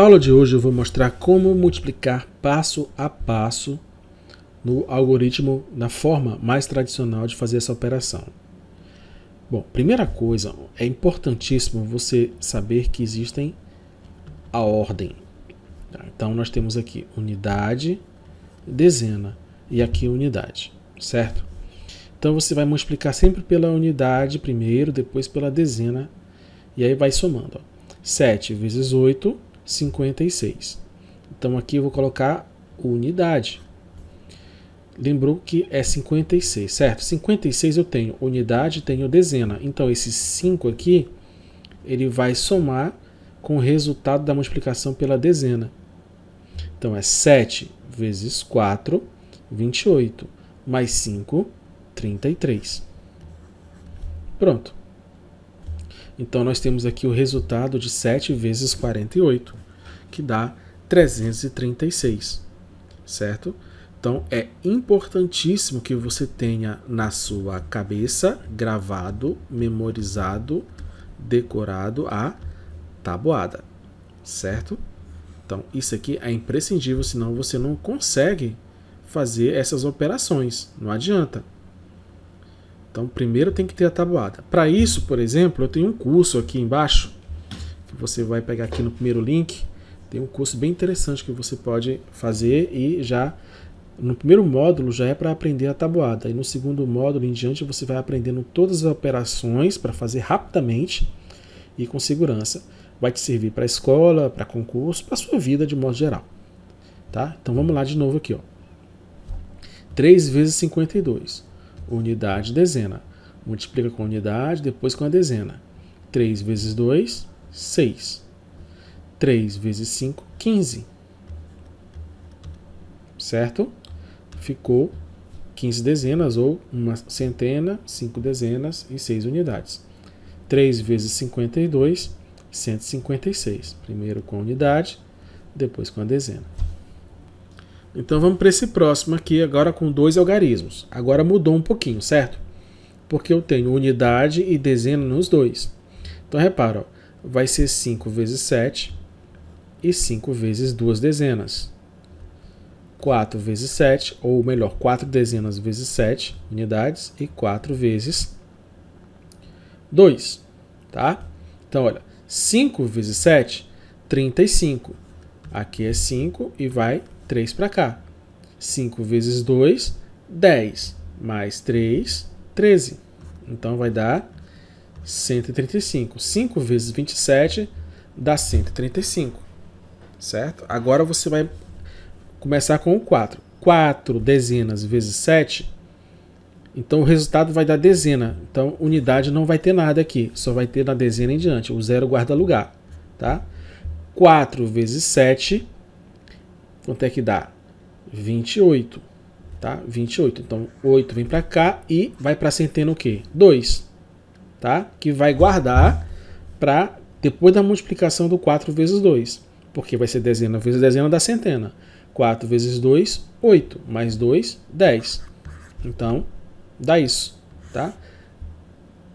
aula de hoje eu vou mostrar como multiplicar passo a passo no algoritmo, na forma mais tradicional de fazer essa operação. Bom, primeira coisa, é importantíssimo você saber que existem a ordem. Tá? Então nós temos aqui unidade, dezena e aqui unidade, certo? Então você vai multiplicar sempre pela unidade primeiro, depois pela dezena e aí vai somando. Ó. 7 vezes 8 56. Então aqui eu vou colocar unidade. Lembrou que é 56, certo? 56 eu tenho unidade, tenho dezena. Então esse 5 aqui, ele vai somar com o resultado da multiplicação pela dezena. Então é 7 vezes 4, 28, mais 5, 33. Pronto. Então nós temos aqui o resultado de 7 vezes 48, que dá 336, certo? Então é importantíssimo que você tenha na sua cabeça gravado, memorizado, decorado a tabuada, certo? Então isso aqui é imprescindível, senão você não consegue fazer essas operações, não adianta. Então, primeiro tem que ter a tabuada. Para isso, por exemplo, eu tenho um curso aqui embaixo, que você vai pegar aqui no primeiro link. Tem um curso bem interessante que você pode fazer e já no primeiro módulo já é para aprender a tabuada. E no segundo módulo em diante você vai aprendendo todas as operações para fazer rapidamente e com segurança. Vai te servir para escola, para concurso, para sua vida de modo geral. Tá? Então vamos lá de novo aqui, ó. 3 vezes 52 unidade, dezena. Multiplica com unidade, depois com a dezena. 3 vezes 2, 6. 3 vezes 5, 15. Certo? Ficou 15 dezenas ou uma centena, 5 dezenas e 6 unidades. 3 vezes 52, 156. Primeiro com a unidade, depois com a dezena. Então vamos para esse próximo aqui, agora com dois algarismos. Agora mudou um pouquinho, certo? Porque eu tenho unidade e dezena nos dois. Então repara, ó, vai ser 5 vezes 7 e 5 vezes 2 dezenas. 4 vezes 7, ou melhor, 4 dezenas vezes 7 unidades e 4 vezes 2, tá? Então, olha, 5 vezes 7, 35. Aqui é 5 e vai 3 para cá. 5 vezes 2, 10. Mais 3, 13. Então vai dar 135. 5 vezes 27 dá 135. Certo? Agora você vai começar com o 4. 4 dezenas vezes 7. Então o resultado vai dar dezena. Então unidade não vai ter nada aqui. Só vai ter na dezena em diante. O zero guarda lugar. Tá? 4 vezes 7 Quanto é que dá? 28, tá? 28. Então, 8 vem para cá e vai para a centena o quê? 2, tá? Que vai guardar para depois da multiplicação do 4 vezes 2, porque vai ser dezena vezes dezena da centena. 4 vezes 2, 8, mais 2, 10. Então, dá isso, tá?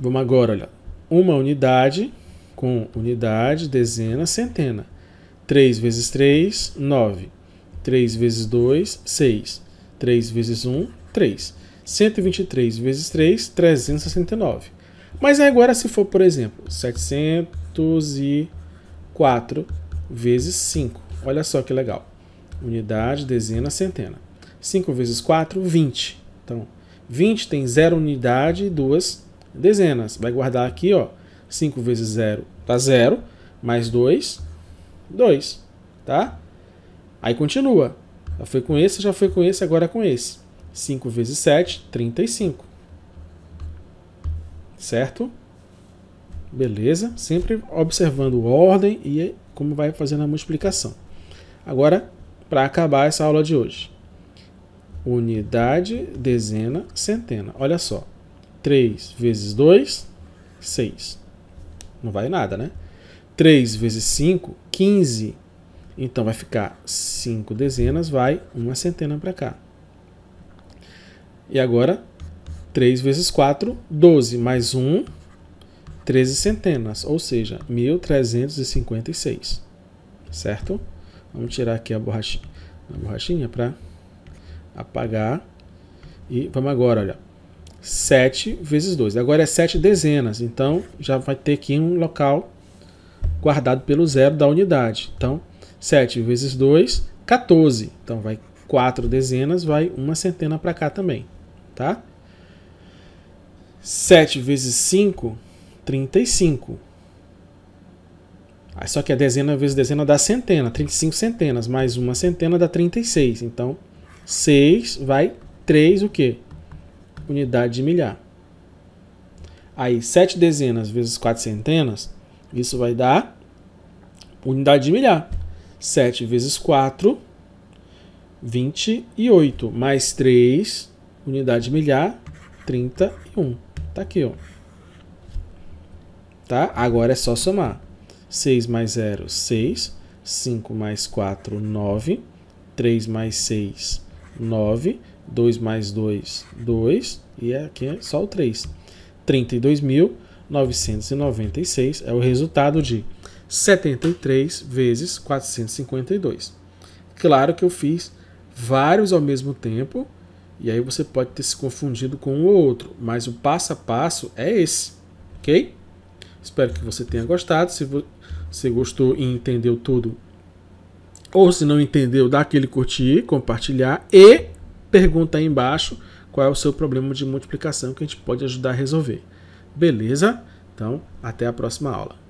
Vamos agora, olha. Uma unidade com unidade, dezena, centena. 3 vezes 3, 9. 3 vezes 2, 6. 3 vezes 1, 3. 123 vezes 3, 369. Mas agora, se for, por exemplo, 704 vezes 5. Olha só que legal. Unidade, dezena, centena. 5 vezes 4, 20. Então, 20 tem 0 unidade e 2 dezenas. Vai guardar aqui, ó, 5 vezes 0 dá 0, mais 2, 2, tá? Aí continua. Já foi com esse, já foi com esse, agora é com esse. 5 vezes 7, 35. Certo? Beleza? Sempre observando ordem e como vai fazendo a multiplicação. Agora, para acabar essa aula de hoje. Unidade, dezena, centena. Olha só. 3 vezes 2, 6. Não vai nada, né? 3 vezes 5, 15. Então vai ficar 5 dezenas, vai uma centena para cá. E agora, 3 vezes 4, 12, mais 1, 13 centenas, ou seja, 1356. Certo? Vamos tirar aqui a borrachinha, a borrachinha para apagar. E vamos agora, olha, 7 vezes 2. Agora é 7 dezenas, então já vai ter aqui um local guardado pelo zero da unidade. Então, 7 vezes 2, 14. Então vai 4 dezenas, vai uma centena para cá também, tá? 7 vezes 5, 35. Só que a dezena vezes dezena dá centena, 35 centenas, mais uma centena dá 36. Então, 6 vai 3 o quê? unidade de milhar. Aí, 7 dezenas vezes 4 centenas, isso vai dar unidade de milhar. 7 vezes 4, 28. Mais 3, unidade de milhar, 31. Tá aqui, ó. Tá? Agora é só somar. 6 mais 0, 6. 5 mais 4, 9. 3 mais 6, 9. 2 mais 2, 2. E aqui é só o 3. 32.996 é o resultado de 73 vezes 452. Claro que eu fiz vários ao mesmo tempo, e aí você pode ter se confundido com o outro, mas o passo a passo é esse, ok? Espero que você tenha gostado. Se você gostou e entendeu tudo, ou se não entendeu, dá aquele curtir, compartilhar e Pergunta aí embaixo qual é o seu problema de multiplicação que a gente pode ajudar a resolver. Beleza? Então, até a próxima aula.